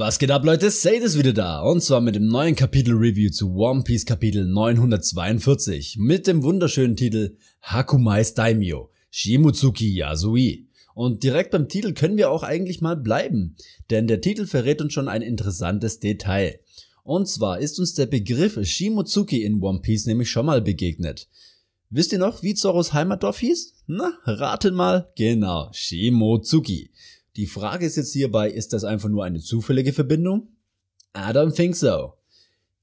Was geht ab Leute, Sade ist wieder da und zwar mit dem neuen Kapitel Review zu One Piece Kapitel 942 mit dem wunderschönen Titel Hakumai's Daimyo, Shimutsuki Yasui. Und direkt beim Titel können wir auch eigentlich mal bleiben, denn der Titel verrät uns schon ein interessantes Detail. Und zwar ist uns der Begriff Shimotsuki in One Piece nämlich schon mal begegnet. Wisst ihr noch, wie Zoros Heimatdorf hieß? Na, ratet mal. Genau, Shimotsuki. Die Frage ist jetzt hierbei, ist das einfach nur eine zufällige Verbindung? I don't think so.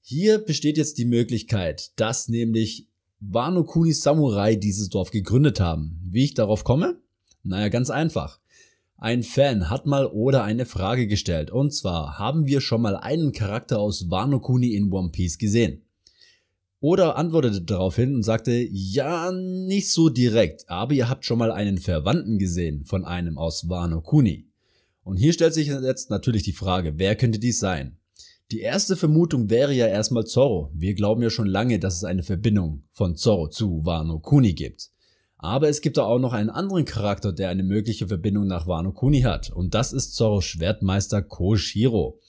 Hier besteht jetzt die Möglichkeit, dass nämlich Wano Kuni Samurai dieses Dorf gegründet haben. Wie ich darauf komme? Naja, ganz einfach. Ein Fan hat mal oder eine Frage gestellt und zwar, haben wir schon mal einen Charakter aus Wano Kuni in One Piece gesehen? Oder antwortete daraufhin und sagte, ja, nicht so direkt, aber ihr habt schon mal einen Verwandten gesehen von einem aus Wano Kuni. Und hier stellt sich jetzt natürlich die Frage, wer könnte dies sein? Die erste Vermutung wäre ja erstmal Zorro. Wir glauben ja schon lange, dass es eine Verbindung von Zorro zu Wano Kuni gibt. Aber es gibt auch noch einen anderen Charakter, der eine mögliche Verbindung nach Wano Kuni hat. Und das ist Zorro Schwertmeister Koshiro.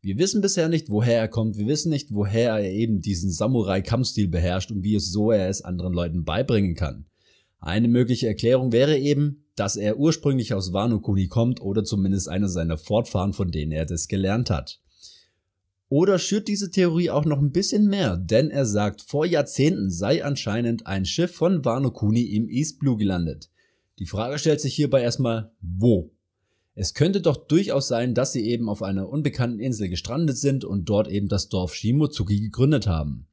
Wir wissen bisher nicht, woher er kommt. Wir wissen nicht, woher er eben diesen Samurai-Kampfstil beherrscht und wie es so er es anderen Leuten beibringen kann. Eine mögliche Erklärung wäre eben, dass er ursprünglich aus Wano Kuni kommt oder zumindest einer seiner Fortfahren, von denen er das gelernt hat. Oder schürt diese Theorie auch noch ein bisschen mehr, denn er sagt, vor Jahrzehnten sei anscheinend ein Schiff von Wano Kuni im East Blue gelandet. Die Frage stellt sich hierbei erstmal, wo? Es könnte doch durchaus sein, dass sie eben auf einer unbekannten Insel gestrandet sind und dort eben das Dorf Shimotsuki gegründet haben.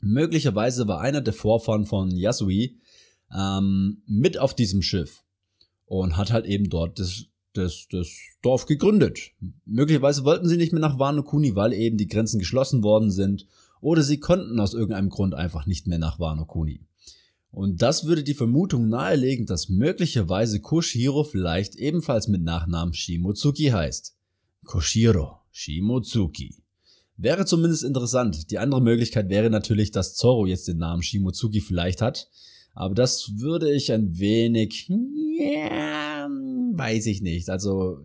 Möglicherweise war einer der Vorfahren von Yasui ähm, mit auf diesem Schiff und hat halt eben dort das, das, das Dorf gegründet. Möglicherweise wollten sie nicht mehr nach Wano Kuni, weil eben die Grenzen geschlossen worden sind oder sie konnten aus irgendeinem Grund einfach nicht mehr nach Wano Kuni. Und das würde die Vermutung nahelegen, dass möglicherweise Koshiro vielleicht ebenfalls mit Nachnamen Shimotsuki heißt. Koshiro Shimotsuki. Wäre zumindest interessant. Die andere Möglichkeit wäre natürlich, dass Zoro jetzt den Namen Shimotsuki vielleicht hat. Aber das würde ich ein wenig, yeah, weiß ich nicht. Also,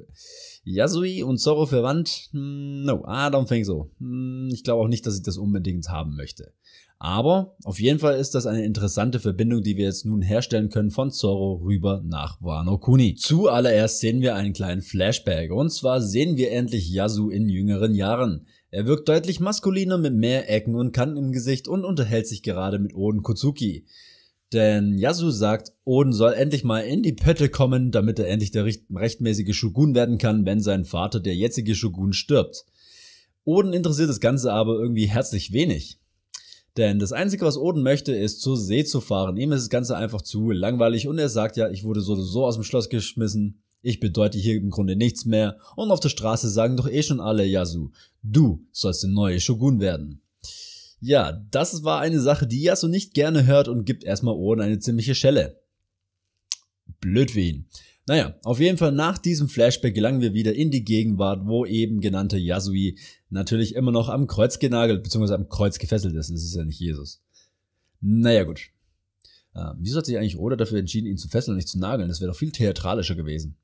Yasui und Zoro verwandt? Hm, no, I don't think so. Hm, ich glaube auch nicht, dass ich das unbedingt haben möchte. Aber auf jeden Fall ist das eine interessante Verbindung, die wir jetzt nun herstellen können von Zoro rüber nach Wano Kuni. Zuallererst sehen wir einen kleinen Flashback. Und zwar sehen wir endlich Yasu in jüngeren Jahren. Er wirkt deutlich maskuliner mit mehr Ecken und Kanten im Gesicht und unterhält sich gerade mit Oden Kozuki. Denn Yasu sagt, Oden soll endlich mal in die Pötte kommen, damit er endlich der rechtmäßige Shogun werden kann, wenn sein Vater, der jetzige Shogun, stirbt. Oden interessiert das Ganze aber irgendwie herzlich wenig. Denn das Einzige, was Oden möchte, ist zur See zu fahren. Ihm ist das Ganze einfach zu langweilig und er sagt ja, ich wurde so oder so aus dem Schloss geschmissen. Ich bedeute hier im Grunde nichts mehr. Und auf der Straße sagen doch eh schon alle, Yasu, du sollst der neue Shogun werden. Ja, das war eine Sache, die Yasu nicht gerne hört und gibt erstmal Oden eine ziemliche Schelle. Blöd wie ihn. Naja, auf jeden Fall nach diesem Flashback gelangen wir wieder in die Gegenwart, wo eben genannte Yasui natürlich immer noch am Kreuz genagelt bzw. am Kreuz gefesselt ist. Es ist ja nicht Jesus. Naja gut. Ähm, wieso hat sich eigentlich Oda dafür entschieden, ihn zu fesseln und nicht zu nageln? Das wäre doch viel theatralischer gewesen.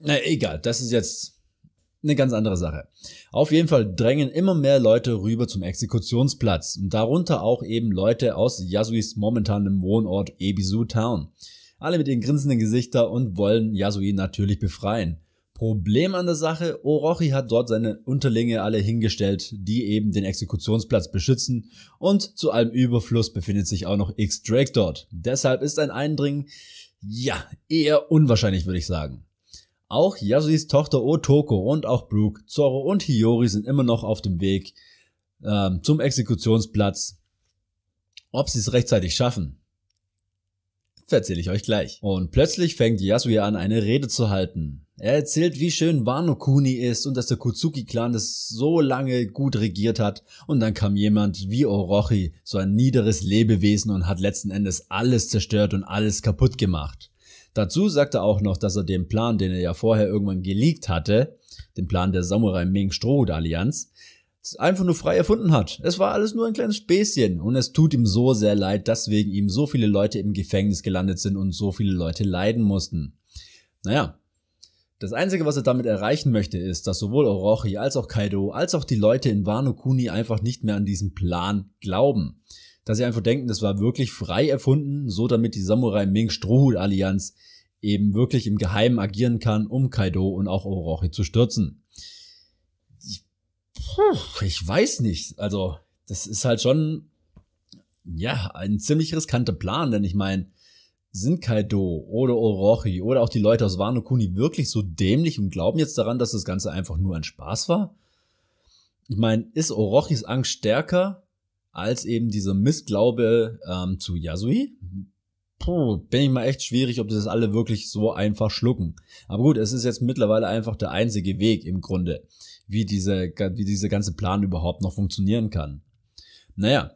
Na naja, egal, das ist jetzt eine ganz andere Sache. Auf jeden Fall drängen immer mehr Leute rüber zum Exekutionsplatz und darunter auch eben Leute aus Yasuis momentanem Wohnort Ebisu Town alle mit ihren grinsenden Gesichter und wollen Yasui natürlich befreien. Problem an der Sache, Orochi hat dort seine Unterlinge alle hingestellt, die eben den Exekutionsplatz beschützen und zu allem Überfluss befindet sich auch noch X-Drake dort. Deshalb ist ein Eindringen, ja, eher unwahrscheinlich würde ich sagen. Auch Yasuis Tochter Otoko und auch Brooke, Zoro und Hiyori sind immer noch auf dem Weg ähm, zum Exekutionsplatz. Ob sie es rechtzeitig schaffen, erzähle ich euch gleich. Und plötzlich fängt Yasuya an, eine Rede zu halten. Er erzählt, wie schön Wano Kuni ist und dass der Kutsuki-Clan das so lange gut regiert hat. Und dann kam jemand wie Orochi, so ein niederes Lebewesen und hat letzten Endes alles zerstört und alles kaputt gemacht. Dazu sagt er auch noch, dass er den Plan, den er ja vorher irgendwann geleakt hatte, den Plan der Samurai Ming Strohhut Allianz, einfach nur frei erfunden hat. Es war alles nur ein kleines Späßchen und es tut ihm so sehr leid, dass wegen ihm so viele Leute im Gefängnis gelandet sind und so viele Leute leiden mussten. Naja, das Einzige, was er damit erreichen möchte, ist, dass sowohl Orochi als auch Kaido als auch die Leute in Wano Kuni einfach nicht mehr an diesen Plan glauben. Dass sie einfach denken, das war wirklich frei erfunden, so damit die Samurai Ming Strohhut Allianz eben wirklich im Geheimen agieren kann, um Kaido und auch Orochi zu stürzen. Ich weiß nicht. Also, das ist halt schon, ja, ein ziemlich riskanter Plan, denn ich meine, sind Kaido oder Orochi oder auch die Leute aus Wano Kuni wirklich so dämlich und glauben jetzt daran, dass das Ganze einfach nur ein Spaß war? Ich meine, ist Orochis Angst stärker als eben dieser Missglaube ähm, zu Yasui? puh, bin ich mal echt schwierig, ob das alle wirklich so einfach schlucken. Aber gut, es ist jetzt mittlerweile einfach der einzige Weg im Grunde, wie diese, wie diese ganze Plan überhaupt noch funktionieren kann. Naja,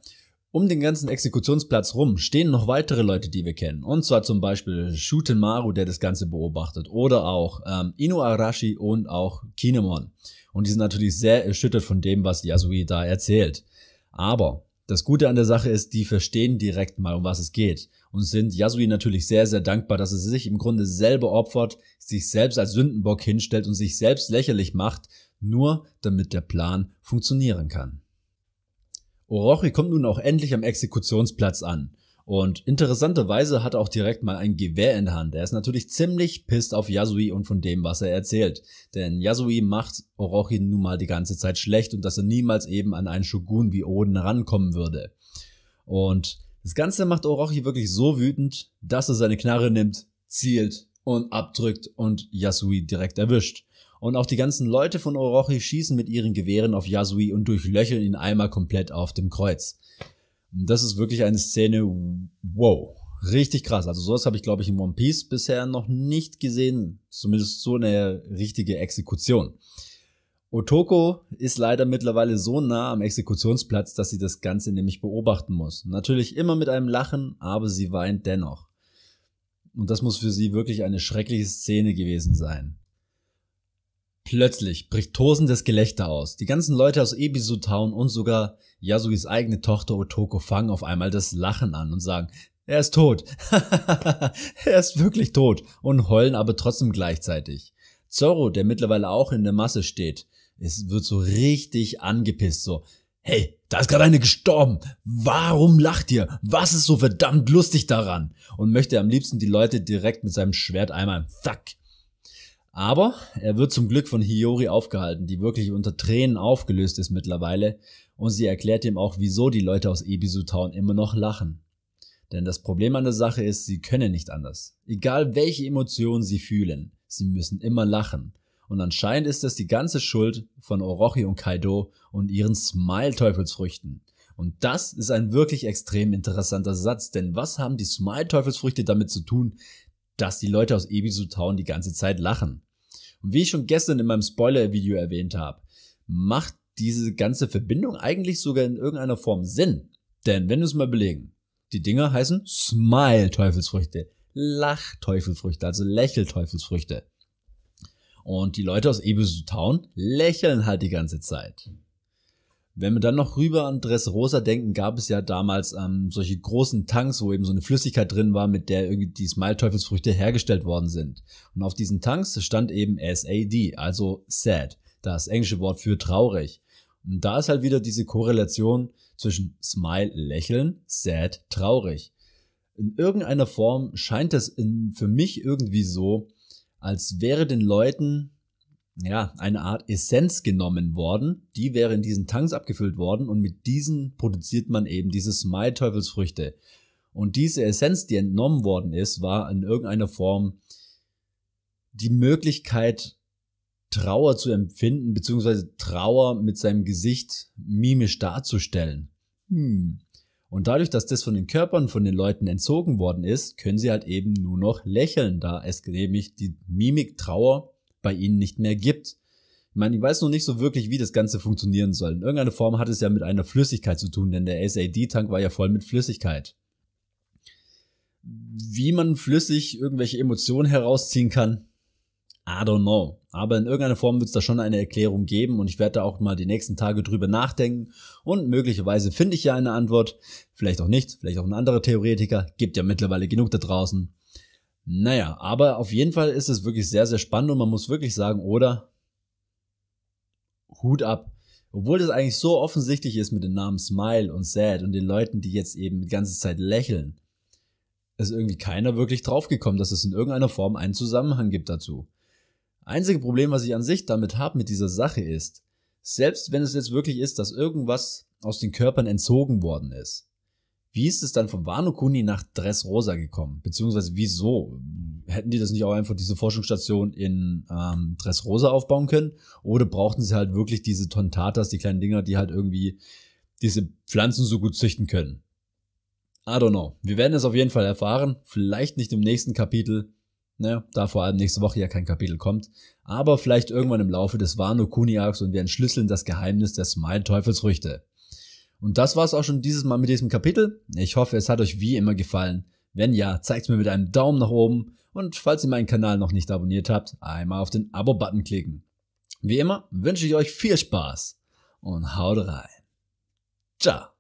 um den ganzen Exekutionsplatz rum stehen noch weitere Leute, die wir kennen. Und zwar zum Beispiel Shutenmaru, der das Ganze beobachtet. Oder auch ähm, Inu Arashi und auch Kinemon. Und die sind natürlich sehr erschüttert von dem, was Yasui da erzählt. Aber das Gute an der Sache ist, die verstehen direkt mal, um was es geht und sind Yasui natürlich sehr, sehr dankbar, dass er sich im Grunde selber opfert, sich selbst als Sündenbock hinstellt und sich selbst lächerlich macht, nur damit der Plan funktionieren kann. Orochi kommt nun auch endlich am Exekutionsplatz an und interessanterweise hat er auch direkt mal ein Gewehr in der Hand. Er ist natürlich ziemlich pisst auf Yasui und von dem, was er erzählt. Denn Yasui macht Orochi nun mal die ganze Zeit schlecht und dass er niemals eben an einen Shogun wie Oden rankommen würde. Und das Ganze macht Orochi wirklich so wütend, dass er seine Knarre nimmt, zielt und abdrückt und Yasui direkt erwischt. Und auch die ganzen Leute von Orochi schießen mit ihren Gewehren auf Yasui und durchlöcheln ihn einmal komplett auf dem Kreuz. Und das ist wirklich eine Szene, wow, richtig krass. Also sowas habe ich, glaube ich, in One Piece bisher noch nicht gesehen, zumindest so eine richtige Exekution. Otoko ist leider mittlerweile so nah am Exekutionsplatz, dass sie das Ganze nämlich beobachten muss. Natürlich immer mit einem Lachen, aber sie weint dennoch. Und das muss für sie wirklich eine schreckliche Szene gewesen sein. Plötzlich bricht tosendes Gelächter aus. Die ganzen Leute aus Ebisu Town und sogar Yasugis eigene Tochter Otoko fangen auf einmal das Lachen an und sagen, er ist tot. er ist wirklich tot und heulen aber trotzdem gleichzeitig. Zorro, der mittlerweile auch in der Masse steht, es wird so richtig angepisst, so, hey, da ist gerade eine gestorben. Warum lacht ihr? Was ist so verdammt lustig daran? Und möchte am liebsten die Leute direkt mit seinem Schwert einmal, zack, aber er wird zum Glück von Hiyori aufgehalten, die wirklich unter Tränen aufgelöst ist mittlerweile, und sie erklärt ihm auch, wieso die Leute aus Ebisu Town immer noch lachen. Denn das Problem an der Sache ist, sie können nicht anders. Egal welche Emotionen sie fühlen, sie müssen immer lachen. Und anscheinend ist das die ganze Schuld von Orochi und Kaido und ihren Smile-Teufelsfrüchten. Und das ist ein wirklich extrem interessanter Satz, denn was haben die Smile-Teufelsfrüchte damit zu tun, dass die Leute aus Ebisu Town die ganze Zeit lachen? Und wie ich schon gestern in meinem Spoiler-Video erwähnt habe, macht diese ganze Verbindung eigentlich sogar in irgendeiner Form Sinn. Denn wenn wir es mal belegen, die Dinger heißen Smile-Teufelsfrüchte, Lach-Teufelsfrüchte, also Lächel-Teufelsfrüchte. Und die Leute aus Ebisu Town lächeln halt die ganze Zeit. Wenn wir dann noch rüber an Dressrosa denken, gab es ja damals ähm, solche großen Tanks, wo eben so eine Flüssigkeit drin war, mit der irgendwie die Smile-Teufelsfrüchte hergestellt worden sind. Und auf diesen Tanks stand eben SAD, also sad, das englische Wort für traurig. Und da ist halt wieder diese Korrelation zwischen Smile, Lächeln, sad, traurig. In irgendeiner Form scheint es für mich irgendwie so, als wäre den Leuten ja, eine Art Essenz genommen worden. Die wäre in diesen Tanks abgefüllt worden und mit diesen produziert man eben diese smile Teufelsfrüchte. Und diese Essenz, die entnommen worden ist, war in irgendeiner Form die Möglichkeit, Trauer zu empfinden, beziehungsweise Trauer mit seinem Gesicht mimisch darzustellen. Hm. Und dadurch, dass das von den Körpern von den Leuten entzogen worden ist, können sie halt eben nur noch lächeln, da es nämlich die Mimik Trauer bei ihnen nicht mehr gibt. Ich meine, ich weiß noch nicht so wirklich, wie das Ganze funktionieren soll. In irgendeiner Form hat es ja mit einer Flüssigkeit zu tun, denn der SAD-Tank war ja voll mit Flüssigkeit. Wie man flüssig irgendwelche Emotionen herausziehen kann, I don't know. Aber in irgendeiner Form wird es da schon eine Erklärung geben und ich werde da auch mal die nächsten Tage drüber nachdenken und möglicherweise finde ich ja eine Antwort. Vielleicht auch nicht, vielleicht auch ein anderer Theoretiker. Gibt ja mittlerweile genug da draußen. Naja, aber auf jeden Fall ist es wirklich sehr, sehr spannend und man muss wirklich sagen, oder? Hut ab. Obwohl das eigentlich so offensichtlich ist mit den Namen Smile und Sad und den Leuten, die jetzt eben die ganze Zeit lächeln, ist irgendwie keiner wirklich draufgekommen, dass es in irgendeiner Form einen Zusammenhang gibt dazu. Einzige Problem, was ich an sich damit habe mit dieser Sache ist, selbst wenn es jetzt wirklich ist, dass irgendwas aus den Körpern entzogen worden ist, wie ist es dann von Wano Kuni nach Dressrosa gekommen? Beziehungsweise wieso? Hätten die das nicht auch einfach diese Forschungsstation in ähm, Dressrosa aufbauen können? Oder brauchten sie halt wirklich diese Tontatas, die kleinen Dinger, die halt irgendwie diese Pflanzen so gut züchten können? I don't know. Wir werden es auf jeden Fall erfahren. Vielleicht nicht im nächsten Kapitel. Naja, ne? da vor allem nächste Woche ja kein Kapitel kommt. Aber vielleicht irgendwann im Laufe des Wano Kuni Arcs und wir entschlüsseln das Geheimnis der Smile Teufelsrüchte. Und das war's auch schon dieses Mal mit diesem Kapitel. Ich hoffe, es hat euch wie immer gefallen. Wenn ja, zeigt's mir mit einem Daumen nach oben und falls ihr meinen Kanal noch nicht abonniert habt, einmal auf den Abo-Button klicken. Wie immer wünsche ich euch viel Spaß und haut rein. Ciao.